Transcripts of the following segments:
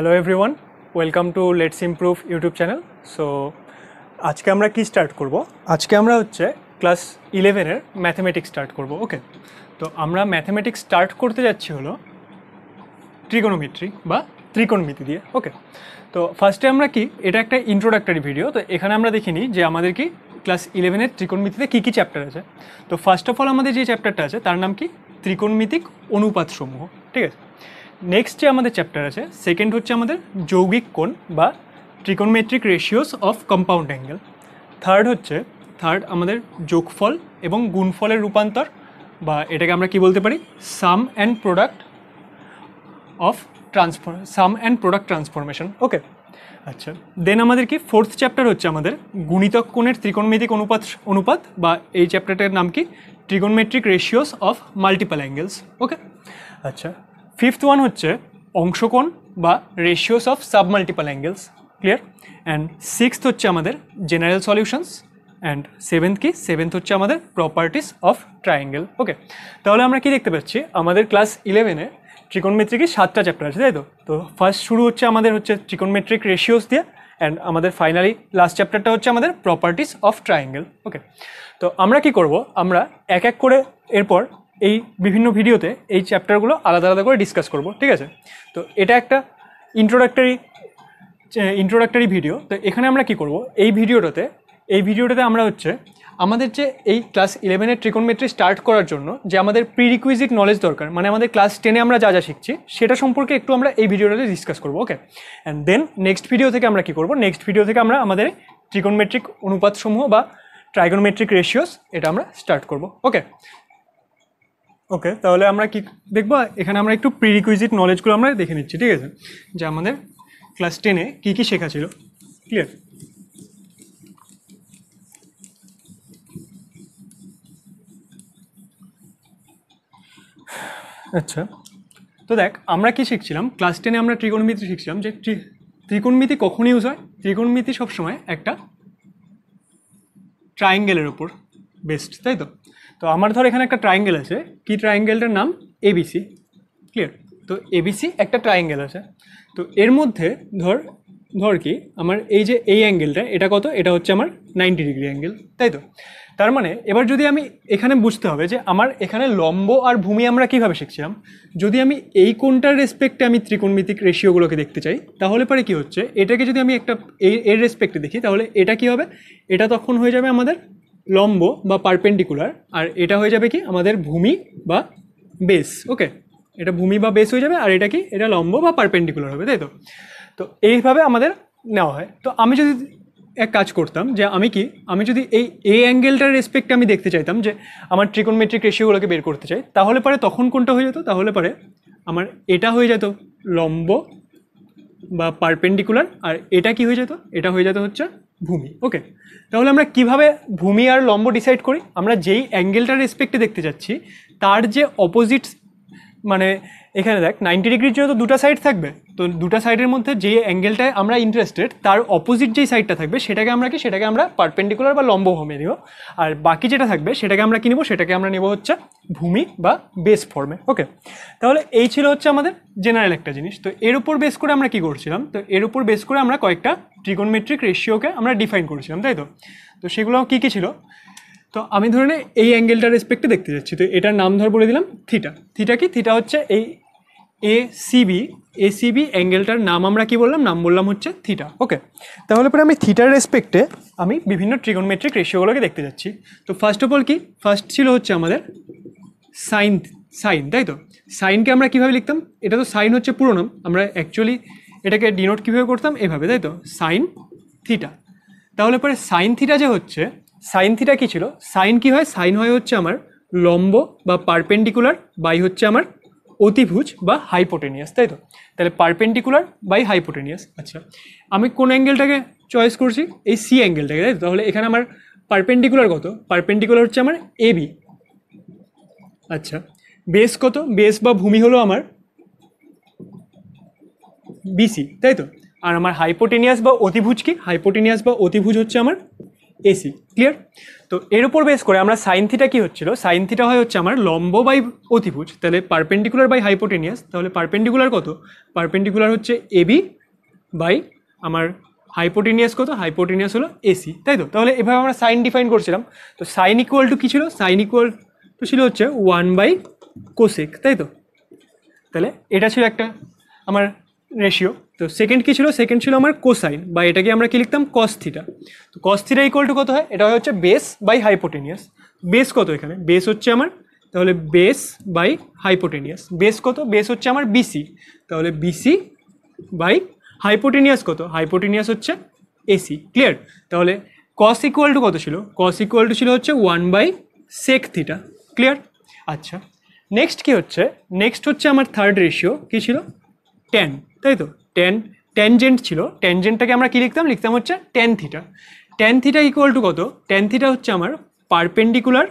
hello everyone welcome to let's improve YouTube channel so আজকে আমরা কি স্টার্ট করব আজকে আমরা হচ্ছে ক্লাস ইলেভেনের ম্যাথমেটিক্স স্টার্ট করব ওকে তো আমরা ম্যাথমেটিক্স স্টার্ট করতে যাচ্ছি হলো ট্রিকোনোমেট্রি বা ত্রিকোণমিতি দিয়ে ওকে তো ফার্স্টে আমরা কি এটা একটা ইন্ট্রোডাক্টরি ভিডিও তো এখানে আমরা দেখিনি যে আমাদের কি ক্লাস ইলেভেনের ত্রিকোণমিতিতে কী কী চ্যাপ্টার আছে তো ফার্স্ট অফ অল আমাদের যে চ্যাপ্টারটা আছে তার নাম কি ত্রিকোণমিতিক অনুপাত সমূহ ঠিক আছে নেক্সট যে আমাদের চ্যাপ্টার আছে সেকেন্ড হচ্ছে আমাদের যৌগিক কোণ বা trigonometric ratios of compound angle third হচ্ছে থার্ড আমাদের যোগফল এবং গুণফলের রূপান্তর বা এটাকে আমরা কি বলতে পারি sum and product of transform sum and product transformation okay আচ্ছা দেন আমাদের কি ফোর্থ চ্যাপ্টার হচ্ছে আমাদের গুণিতক কোণের ত্রিকোণমিতিক অনুপাত অনুপাত বা এই চ্যাপ্টারটার নাম কি trigonometric ratios of multiple angles okay আচ্ছা ফিফথ ওয়ান হচ্ছে অংশকোণ বা ratios of sub multiple angles clear and sixth হচ্ছে আমাদের জেনারেল সলিউশনস অ্যান্ড সেভেন্থ কি সেভেন্থ হচ্ছে আমাদের প্রপার্টিস অফ ট্রায়াঙ্গেল ওকে তাহলে আমরা কি দেখতে পাচ্ছি আমাদের ক্লাস ইলেভেনে মেট্রিকই সাতটা চ্যাপ্টার আছে তাই তো তো ফার্স্ট শুরু হচ্ছে আমাদের হচ্ছে ত্রিকোণমেট্রিক রেশিওস দিয়ে অ্যান্ড আমাদের ফাইনালি লাস্ট চ্যাপ্টারটা হচ্ছে আমাদের প্রপার্টিস অফ ট্রায়াঙ্গেল ওকে তো আমরা কি করব আমরা এক এক করে এরপর এই বিভিন্ন ভিডিওতে এই চ্যাপ্টারগুলো আলাদা আলাদা করে ডিসকাস করব ঠিক আছে তো এটা একটা ইন্ট্রোডাক্টরি ইন্ট্রোডাক্টরি ভিডিও তো এখানে আমরা কি করব এই ভিডিওটাতে এই ভিডিওটাতে আমরা হচ্ছে আমাদের যে এই ক্লাস ইলেভেনের ট্রিকোনমেট্রি স্টার্ট করার জন্য যে আমাদের প্রিরিকুইজিট নলেজ দরকার মানে আমাদের ক্লাস টেনে আমরা যা যা শিখছি সেটা সম্পর্কে একটু আমরা এই ভিডিওটাতে ডিসকাস করবো okay and then next video থেকে আমরা কি করব নেক্সট ভিডিও থেকে আমরা আমাদের ট্রিকোনমেট্রিক অনুপাতসমূহ বা ট্রাইগোনোমেট্রিক রেশিওস এটা আমরা স্টার্ট করব ওকে ওকে তাহলে আমরা কি দেখবো এখানে আমরা একটু প্রিরিকুইজিট নলেজগুলো আমরা দেখে নিচ্ছি ঠিক আছে যে আমাদের ক্লাস টেনে কী কী শেখা ছিল ক্লিয়ার আচ্ছা তো দেখ আমরা কি শিখছিলাম ক্লাস টেনে আমরা ত্রিকোণমিতি শিখছিলাম যে ত্রিকোণমিতি কখন ইউজ হয় ত্রিকোণমিতি সবসময় একটা ট্রায়াঙ্গেলের ওপর বেস্ট তাই তো তো আমার ধর এখানে একটা ট্রায়াঙ্গেল আছে কি ট্রায়াঙ্গেলটার নাম এবিসি ক্লিয়ার তো এবিসি একটা ট্রায়াঙ্গেল আছে তো এর মধ্যে ধর ধর কি আমার এই যে এই অ্যাঙ্গেলটা এটা কত এটা হচ্ছে আমার নাইনটি ডিগ্রি অ্যাঙ্গেল তাই তো তার মানে এবার যদি আমি এখানে বুঝতে হবে যে আমার এখানে লম্ব আর ভূমি আমরা কীভাবে শিখছিলাম যদি আমি এই কোনটার রেসপেক্টে আমি ত্রিকোণমিতিক রেশিওগুলোকে দেখতে চাই তাহলে পরে কি হচ্ছে এটাকে যদি আমি একটা এর রেসপেক্টে দেখি তাহলে এটা কি হবে এটা তখন হয়ে যাবে আমাদের লম্ব বা পারপেন্ডিকুলার আর এটা হয়ে যাবে কি আমাদের ভূমি বা বেস ওকে এটা ভূমি বা বেস হয়ে যাবে আর এটা কি এটা লম্ব বা পারপেন্ডিকুলার হবে তাই তো তো এইভাবে আমাদের নেওয়া হয় তো আমি যদি এক কাজ করতাম যে আমি কি আমি যদি এই এ অ্যাঙ্গেলটার রেসপেক্টে আমি দেখতে চাইতাম যে আমার ট্রিকোনমেট্রিক রেশিওগুলোকে বের করতে চাই তাহলে পরে তখন কোনটা হয়ে যেত তাহলে পরে আমার এটা হয়ে যেত লম্ব বা পারপেন্ডিকুলার আর এটা কি হয়ে যেত এটা হয়ে যেত হচ্ছে ভূমি ওকে তাহলে আমরা কিভাবে ভূমি আর লম্ব ডিসাইড করি আমরা যেই অ্যাঙ্গেলটার রেসপেক্টে দেখতে যাচ্ছি তার যে অপোজিট মানে এখানে দেখ নাইনটি ডিগ্রির জন্য তো দুটো সাইড থাকবে তো দুটো সাইডের মধ্যে যে অ্যাঙ্গেলটায় আমরা ইন্টারেস্টেড তার অপোজিট যেই সাইডটা থাকবে সেটাকে আমরা কি সেটাকে আমরা পারপেন্ডিকুলার বা লম্ব হোমে নিব আর বাকি যেটা থাকবে সেটাকে আমরা কী সেটাকে আমরা নেব হচ্ছে ভূমি বা বেস ফর্মে ওকে তাহলে এই ছিল হচ্ছে আমাদের জেনারেল একটা জিনিস তো এর উপর বেস করে আমরা কি করছিলাম তো এর উপর বেস করে আমরা কয়েকটা ট্রিগনমেট্রিক রেশিওকে আমরা ডিফাইন করেছিলাম তাই তো তো সেগুলো কী কী ছিল তো আমি ধরে নে এই অ্যাঙ্গেলটার রেসপেক্টে দেখতে যাচ্ছি তো এটার নাম ধর বলে দিলাম থিটা থিটা কি থিটা হচ্ছে এই এ সিবি এ সিবি অ্যাঙ্গেলটার নাম আমরা কি বললাম নাম বললাম হচ্ছে থিটা ওকে তাহলে পরে আমি থিটার রেসপেক্টে আমি বিভিন্ন ট্রিগোনমেট্রিক রেশিওগুলোকে দেখতে যাচ্ছি তো ফার্স্ট অফ অল কি ফার্স্ট ছিল হচ্ছে আমাদের সাইন সাইন তাই তো সাইনকে আমরা কীভাবে লিখতাম এটা তো সাইন হচ্ছে পুরো নাম আমরা অ্যাকচুয়ালি এটাকে ডিনোট কীভাবে করতাম এভাবে তাই তো সাইন থিটা তাহলে পরে সাইন থিটা যে হচ্ছে সাইন থিটা কী ছিল সাইন কি হয় সাইন হয় হচ্ছে আমার লম্ব বা পারপেন্ডিকুলার বাই হচ্ছে আমার অতিভুজ বা হাইপোটেনিয়াস তাই তো তাহলে পারপেন্ডিকুলার বাই হাইপোটেনিয়াস আচ্ছা আমি কোন অ্যাঙ্গেলটাকে চয়েস করছি এই সি অ্যাঙ্গেলটাকে তাই তো তাহলে এখানে আমার পারপেন্ডিকুলার কত পারপেন্ডিকুলার হচ্ছে আমার এ বি আচ্ছা বেস কত বেস বা ভূমি হলো আমার বিসি তাই তো আর আমার হাইপোটেনিয়াস বা অতিভুজ কি হাইপোটেনিয়াস বা অতিভুজ হচ্ছে আমার এসি ক্লিয়ার তো এর উপর বেস করে আমরা সাইন থিটা কি হচ্ছিল সাইন থিটা হয় হচ্ছে আমার লম্ব বাই অতিভুজ তাহলে পারপেন্ডিকুলার বাই হাইপোটেনিয়াস তাহলে পারপেন্ডিকুলার কত পারপেন্ডিকুলার হচ্ছে এবি বাই আমার হাইপোটেনিয়াস কত হাইপোটেনিয়াস হলো এসি তাই তো তাহলে এভাবে আমরা সাইন ডিফাইন করছিলাম তো সাইন ইকুয়াল টু কী ছিল সাইন ইকুয়াল টু ছিল হচ্ছে ওয়ান বাই কোসেক তাই তো তাহলে এটা ছিল একটা আমার রেশিও তো সেকেন্ড কী ছিল সেকেন্ড ছিল আমার কোসাইন বা এটাকে আমরা কী লিখতাম কস্থিটা তো কস্থিটা ইকোয়াল টু কত হয় এটা হয় হচ্ছে বেস বাই হাইপোটেনিয়াস বেস কত এখানে বেস হচ্ছে আমার তাহলে বেস বাই হাইপোটেনিয়াস বেস কত বেস হচ্ছে আমার বিসি তাহলে বিসি বাই হাইপোটেনিয়াস কত হাইপোটেনিয়াস হচ্ছে এসি ক্লিয়ার তাহলে কস ইকুয়াল টু কত ছিল কস ইকুয়াল টু ছিল হচ্ছে one by sec theta clear আচ্ছা নেক্সট কি হচ্ছে নেক্সট হচ্ছে আমার থার্ড রেশিও কী ছিল ট্যান তাই তো টেন ট্যানজেন্ট ছিল ট্যানজেন্টটাকে আমরা কী লিখতাম লিখতাম হচ্ছে tan theta tan theta equal to কত টেন থিটা হচ্ছে আমার পারপেন্ডিকুলার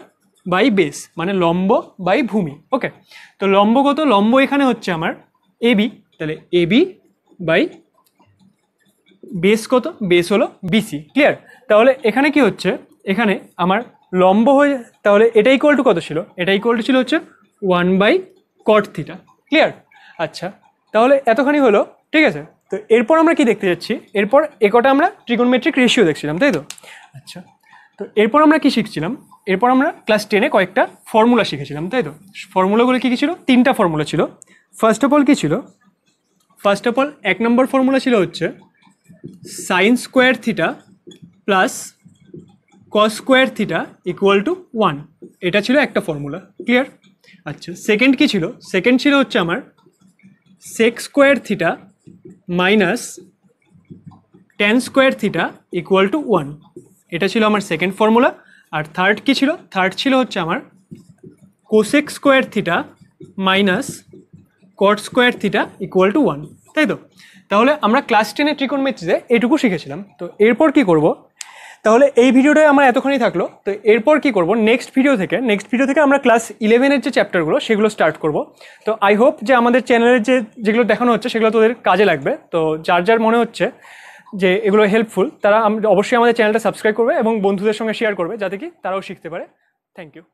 বাই বেস মানে লম্ব বাই ভূমি ওকে তো লম্ব কত লম্ব এখানে হচ্ছে আমার এবি তাহলে এবি বাই বেস কত বেস হলো বিসি ক্লিয়ার তাহলে এখানে কি হচ্ছে এখানে আমার লম্ব হয়ে তাহলে এটা ইকুয়াল টু কত ছিল এটা ইকুয়াল টু ছিল হচ্ছে one by cot theta clear আচ্ছা তাহলে এতখানি হলো ঠিক আছে তো এরপর আমরা কি দেখতে যাচ্ছি এরপর একটা আমরা ট্রিগোনোমেট্রিক রেশিও দেখছিলাম তাই তো আচ্ছা তো এরপর আমরা কি শিখছিলাম এরপর আমরা ক্লাস টেনে কয়েকটা ফর্মুলা শিখেছিলাম তাই তো ফর্মুলাগুলো কী কী ছিল তিনটা ফর্মুলা ছিল ফার্স্ট অফ অল কী ছিল ফার্স্ট অফ অল এক নম্বর ফর্মুলা ছিল হচ্ছে sine square theta plus cos square theta equal to one এটা ছিল একটা ফর্মুলা ক্লিয়ার আচ্ছা সেকেন্ড কী ছিল সেকেন্ড ছিল হচ্ছে আমার sec square theta minus tan square theta equal to one এটা ছিল আমার সেকেন্ড ফর্মুলা আর থার্ড কী ছিল থার্ড ছিল হচ্ছে আমার cosec square theta minus cot square theta equal to one তাই তো তাহলে আমরা ক্লাস টেনের টেনে ট্রিকোণমিতিতে এটুকু শিখেছিলাম তো এরপর কি করবো তাহলে এই ভিডিওটাই আমার এতক্ষণই থাকলো তো এরপর কি করব নেক্সট ভিডিও থেকে নেক্সট ভিডিও থেকে আমরা ক্লাস ইলেভেনের যে চ্যাপ্টারগুলো সেগুলো স্টার্ট করব তো আই হোপ যে আমাদের চ্যানেলের যে যেগুলো দেখানো হচ্ছে সেগুলো তোদের কাজে লাগবে তো যার যার মনে হচ্ছে যে এগুলো হেল্পফুল তারা অবশ্যই আমাদের চ্যানেলটা সাবস্ক্রাইব করবে এবং বন্ধুদের সঙ্গে শেয়ার করবে যাতে কি তারাও শিখতে পারে থ্যাংক ইউ